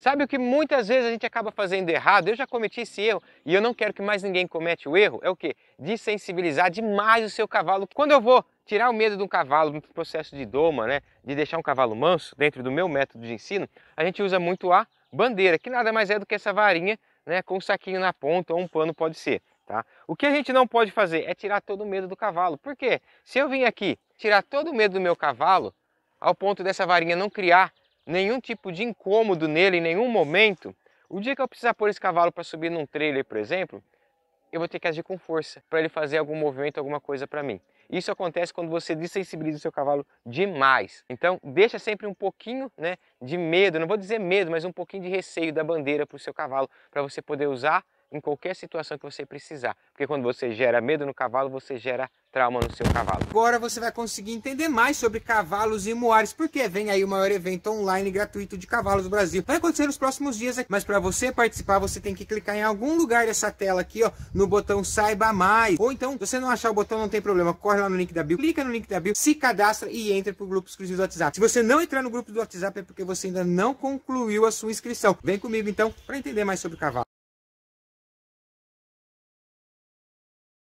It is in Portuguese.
Sabe o que muitas vezes a gente acaba fazendo errado? Eu já cometi esse erro e eu não quero que mais ninguém cometa o erro. É o quê? Desensibilizar demais o seu cavalo. Quando eu vou tirar o medo de um cavalo no processo de doma, né, de deixar um cavalo manso, dentro do meu método de ensino, a gente usa muito a bandeira, que nada mais é do que essa varinha né, com um saquinho na ponta ou um pano pode ser. Tá? O que a gente não pode fazer é tirar todo o medo do cavalo. Por quê? Se eu vim aqui tirar todo o medo do meu cavalo, ao ponto dessa varinha não criar nenhum tipo de incômodo nele em nenhum momento, o dia que eu precisar pôr esse cavalo para subir num trailer, por exemplo, eu vou ter que agir com força para ele fazer algum movimento, alguma coisa para mim. Isso acontece quando você desensibiliza o seu cavalo demais. Então, deixa sempre um pouquinho né, de medo, não vou dizer medo, mas um pouquinho de receio da bandeira para o seu cavalo, para você poder usar em qualquer situação que você precisar. Porque quando você gera medo no cavalo, você gera trauma no seu cavalo. Agora você vai conseguir entender mais sobre cavalos e moares, porque vem aí o maior evento online gratuito de cavalos do Brasil. Vai acontecer nos próximos dias aqui, mas para você participar, você tem que clicar em algum lugar dessa tela aqui, ó, no botão saiba mais. Ou então, se você não achar o botão, não tem problema, corre lá no link da bio, clica no link da bio, se cadastra e entra pro grupo exclusivo do WhatsApp. Se você não entrar no grupo do WhatsApp é porque você ainda não concluiu a sua inscrição. Vem comigo então para entender mais sobre cavalo.